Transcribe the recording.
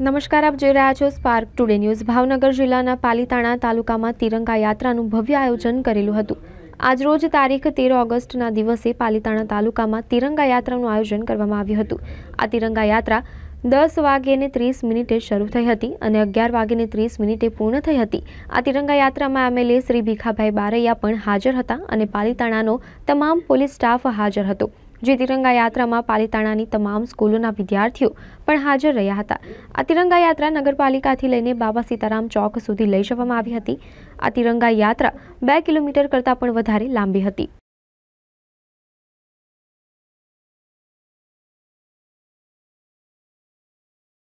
નમસ્કાર આપ જોઈ રહ્યા છો સ્પાર્ક ટુડે ન્યૂઝ ભાવનગર જિલ્લાના પાલીતાણા તાલુકામાં તિરંગા યાત્રાનું ભવ્ય આયોજન કરેલું હતું આજરોજ તારીખ તેર ઓગસ્ટના દિવસે પાલીતાણા તાલુકામાં તિરંગા યાત્રાનું આયોજન કરવામાં આવ્યું હતું આ તિરંગા યાત્રા દસ વાગ્યે ત્રીસ મિનિટે શરૂ થઈ હતી અને અગિયાર વાગ્યે ત્રીસ મિનિટે પૂર્ણ થઈ હતી આ તિરંગા યાત્રામાં એમએલએ શ્રી ભીખાભાઈ બારૈયા પણ હાજર હતા અને પાલીતાણાનો તમામ પોલીસ સ્ટાફ હાજર હતો જે તિરંગા યાત્રામાં પાલિતાણાની તમામ સ્કૂલોના વિદ્યાર્થીઓ પણ હાજર રહ્યા હતા આ તિરંગા યાત્રા નગરપાલિકાથી લઈને બાબા સીતારામ ચોક સુધી લઈ જવામાં આવી હતી આ તિરંગા યાત્રા બે કિલોમીટર કરતાં પણ વધારે લાંબી હતી